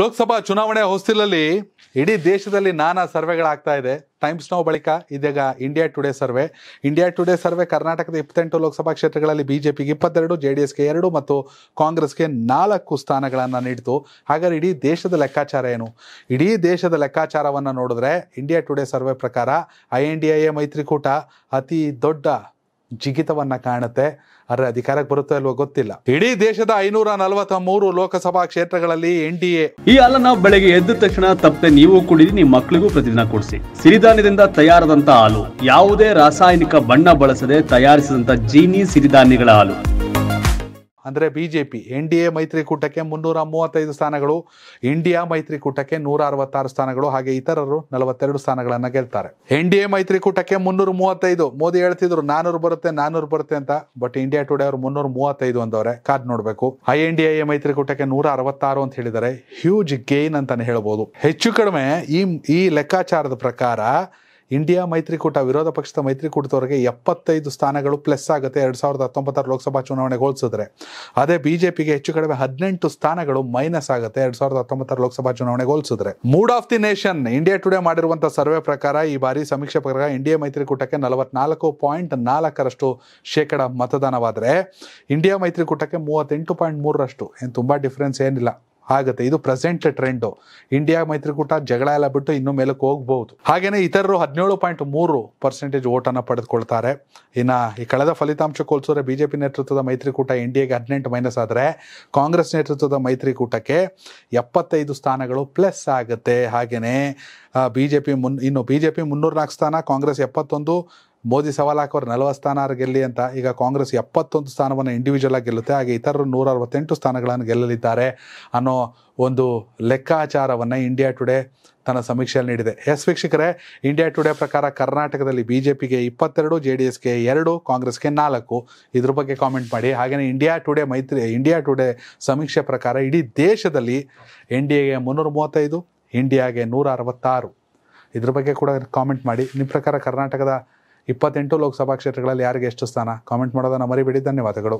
ಲೋಕಸಭಾ ಚುನಾವಣೆ ಹೊಸ್ತಿಲಲ್ಲಿ ಇಡೀ ದೇಶದಲ್ಲಿ ನಾನಾ ಸರ್ವೆಗಳಾಗ್ತಾ ಇದೆ ಟೈಮ್ಸ್ ನೋವು ಬಳಿಕ ಇದೀಗ India today survey India today survey ಕರ್ನಾಟಕದ ಇಪ್ಪತ್ತೆಂಟು ಲೋಕಸಭಾ ಕ್ಷೇತ್ರಗಳಲ್ಲಿ ಬಿಜೆಪಿಗೆ ಇಪ್ಪತ್ತೆರಡು ಜೆ ಡಿ ಎಸ್ಗೆ ಎರಡು ಮತ್ತು ಕಾಂಗ್ರೆಸ್ಗೆ ನಾಲ್ಕು ಸ್ಥಾನಗಳನ್ನು ನೀಡಿತು ಹಾಗಾದರೆ ಇಡೀ ದೇಶದ ಲೆಕ್ಕಾಚಾರ ಏನು ಇಡೀ ದೇಶದ ಲೆಕ್ಕಾಚಾರವನ್ನು ನೋಡಿದ್ರೆ ಇಂಡಿಯಾ ಟುಡೇ ಸರ್ವೆ ಪ್ರಕಾರ I N D I A ಮೈತ್ರಿಕೂಟ ಅತಿ ದೊಡ್ಡ ಜಿಗಿತವನ್ನ ಕಾಣುತ್ತೆ ಆದರೆ ಅಧಿಕಾರಕ್ಕೆ ಬರುತ್ತೋ ಇಲ್ವೋ ಗೊತ್ತಿಲ್ಲ ಇಡೀ ದೇಶದ ಐನೂರ ನಲವತ್ತ ಮೂರು ಲೋಕಸಭಾ ಕ್ಷೇತ್ರಗಳಲ್ಲಿ ಎನ್ ಡಿ ಎ ಈ ಅಲ್ಲ ನಾವು ಬೆಳಗ್ಗೆ ಎದ್ದ ತಕ್ಷಣ ತಪ್ಪದೆ ನೀವು ಕುಡಿದು ನಿಮ್ಮ ಮಕ್ಕಳಿಗೂ ಪ್ರತಿದಿನ ಕೊಡಿಸಿ ಸಿರಿಧಾನ್ಯದಿಂದ ತಯಾರದಂತ ಹಾಲು ಯಾವುದೇ ರಾಸಾಯನಿಕ ಬಣ್ಣ ಬಳಸದೆ ತಯಾರಿಸಿದಂತ ಜೀನಿ ಸಿರಿಧಾನ್ಯಗಳ ಹಾಲು ಅಂದರೆ B J P N D A ಮೈತ್ರಿಕೂಟಕ್ಕೆ ಮುನ್ನೂರ ಮೂವತ್ತೈದು ಸ್ಥಾನಗಳು ಇಂಡಿಯಾ ಮೈತ್ರಿಕೂಟಕ್ಕೆ ನೂರ ಅರವತ್ತಾರು ಸ್ಥಾನಗಳು ಹಾಗೆ ಇತರರು ನಲವತ್ತೆರಡು ಸ್ಥಾನಗಳನ್ನು ಗೆಲ್ತಾರೆ ಎನ್ ಡಿ ಎ ಮೈತ್ರಿಕೂಟಕ್ಕೆ ಮುನ್ನೂರ ಮೂವತ್ತೈದು ಮೋದಿ ಹೇಳ್ತಿದ್ರು ನಾನೂರು ಬರುತ್ತೆ ನಾನೂರು ಬರುತ್ತೆ ಅಂತ ಬಟ್ ಇಂಡಿಯಾ ಟುಡೇ ಅವರು ಮುನ್ನೂರ ಮೂವತ್ತೈದು ಅಂದವರೆ ಕಾದ್ ನೋಡಬೇಕು ಐ ಎನ್ ಡಿ ಎ ಮೈತ್ರಿಕೂಟಕ್ಕೆ ನೂರ ಅರವತ್ತಾರು ಅಂತ ಹೇಳಿದರೆ ಹ್ಯೂಜ್ ಗೇನ್ ಅಂತಾನೆ ಹೇಳ್ಬೋದು ಹೆಚ್ಚು ಕಡಿಮೆ ಈ ಈ ಲೆಕ್ಕಾಚಾರದ ಪ್ರಕಾರ ಇಂಡಿಯಾ ಮೈತ್ರಿಕೂಟ ವಿರೋಧ ಪಕ್ಷದ ಮೈತ್ರಿಕೂಟದವರೆಗೆ ಎಪ್ಪತ್ತೈದು ಸ್ಥಾನಗಳು ಪ್ಲಸ್ ಆಗುತ್ತೆ ಎರಡು ಸಾವಿರದ ಹತ್ತೊಂಬತ್ತರ ಲೋಕಸಭಾ ಚುನಾವಣೆಗೆ ಹೋಲಿಸಿದ್ರೆ ಅದೇ ಬಿಜೆಪಿಗೆ ಹೆಚ್ಚು ಕಡಿಮೆ ಹದಿನೆಂಟು ಸ್ಥಾನಗಳು ಮೈನಸ್ ಆಗುತ್ತೆ ಎರಡ್ ಸಾವಿರದ ಹತ್ತೊಂಬತ್ತರ ಲೋಕಸಭಾ ಚುನಾವಣೆಗೆ ಹೋಲಿಸಿದ್ರೆ mood of the nation India today ಮಾಡಿರುವಂತಹ ಸರ್ವೆ ಪ್ರಕಾರ ಈ ಬಾರಿ ಸಮೀಕ್ಷೆ ಪ್ರಕಾರ ಇಂಡಿಯಾ ಮೈತ್ರಿಕೂಟಕ್ಕೆ ನಲವತ್ನಾಲ್ಕು ಪಾಯಿಂಟ್ ನಾಲ್ಕರಷ್ಟು ಶೇಕಡ ಮತದಾನವಾದರೆ ಇಂಡಿಯಾ ಮೈತ್ರಿಕೂಟಕ್ಕೆ ಮೂವತ್ತೆಂಟು ಪಾಯಿಂಟ್ ಮೂರರಷ್ಟು ಏನು ತುಂಬ ಡಿಫ್ರೆನ್ಸ್ ಏನಿಲ್ಲ ಆಗುತ್ತೆ ಇದು ಪ್ರೆಸೆಂಟ್ ಟ್ರೆಂಡು ಇಂಡಿಯಾ ಮೈತ್ರಿಕೂಟ ಜಗಳ ಎಲ್ಲ ಬಿಟ್ಟು ಇನ್ನು ಮೇಲಕ್ಕೆ ಹೋಗ್ಬೋದು ಹಾಗೇನೆ ಇತರರು ಹದಿನೇಳು ಪಾಯಿಂಟ್ ಮೂರು ಪರ್ಸೆಂಟೇಜ್ ಓಟನ್ನು ಪಡೆದುಕೊಳ್ತಾರೆ ಇನ್ನು ಈ ಕಳೆದ ಫಲಿತಾಂಶ ಜೆ ಬಿಜೆಪಿ ನೇತೃತ್ವದ ಮೈತ್ರಿಕೂಟ ಇಂಡಿಯಾಗೆ ಹದಿನೆಂಟು ಮೈನಸ್ ಆದರೆ ಕಾಂಗ್ರೆಸ್ ನೇತೃತ್ವದ ಮೈತ್ರಿಕೂಟಕ್ಕೆ ಎಪ್ಪತ್ತೈದು ಸ್ಥಾನಗಳು ಪ್ಲಸ್ ಆಗುತ್ತೆ ಹಾಗೆಯೇ ಬಿ ಜೆ ಪಿ ಮುನ್ ಇನ್ನು ಬಿ ಜೆ ಪಿ ನಾಲ್ಕು ಸ್ಥಾನ ಕಾಂಗ್ರೆಸ್ ಎಪ್ಪತ್ತೊಂದು ಮೋದಿ ಹಾಕೋರು ನಲವತ್ತು ಸ್ಥಾನ ಗೆಲ್ಲಿ ಅಂತ ಈಗ ಕಾಂಗ್ರೆಸ್ ಎಪ್ಪತ್ತೊಂದು ಸ್ಥಾನವನ್ನು ಇಂಡಿವಿಜುವಲ್ ಆಗಿ ಗೆಲ್ಲುತ್ತೆ ಹಾಗೆ ಇತರರು ನೂರ ಅರವತ್ತೆಂಟು ಸ್ಥಾನಗಳನ್ನು ಗೆಲ್ಲಲಿದ್ದಾರೆ ಅನ್ನೋ ಒಂದು ಲೆಕ್ಕಾಚಾರವನ್ನು ಇಂಡಿಯಾ ಟುಡೇ ತನ್ನ ಸಮೀಕ್ಷೆಯಲ್ಲಿ ನೀಡಿದೆ ಎಸ್ ವೀಕ್ಷಕರೇ ಇಂಡಿಯಾ ಟುಡೇ ಪ್ರಕಾರ ಕರ್ನಾಟಕದಲ್ಲಿ ಬಿ ಜೆ ಪಿಗೆ ಇಪ್ಪತ್ತೆರಡು ಜೆ ಡಿ ಎಸ್ಗೆ ಎರಡು ಕಾಂಗ್ರೆಸ್ಗೆ ನಾಲ್ಕು ಇದ್ರ ಬಗ್ಗೆ ಕಾಮೆಂಟ್ ಮಾಡಿ ಹಾಗೆಯೇ ಇಂಡಿಯಾ ಟುಡೇ ಮೈತ್ರಿ ಇಂಡಿಯಾ ಟುಡೇ ಸಮೀಕ್ಷೆ ಪ್ರಕಾರ ಇಡೀ ದೇಶದಲ್ಲಿ ಎನ್ ಡಿ ಎಗೆ ಮುನ್ನೂರ ಮೂವತ್ತೈದು ಇಂಡಿಯಾಗೆ ನೂರ ಅರವತ್ತಾರು ಇದ್ರ ಬಗ್ಗೆ ಕೂಡ ಕಾಮೆಂಟ್ ಮಾಡಿ ನಿಮ್ಮ ಪ್ರಕಾರ ಕರ್ನಾಟಕದ ಇಪ್ಪತ್ತೆಂಟು ಲೋಕಸಭಾ ಕ್ಷೇತ್ರಗಳಲ್ಲಿ ಯಾರಿಗೆ ಎಷ್ಟು ಸ್ಥಾನ ಕಾಮೆಂಟ್ ಮಾಡೋದನ್ನು ಮರಿಬಿಡಿ ಧನ್ಯವಾದಗಳು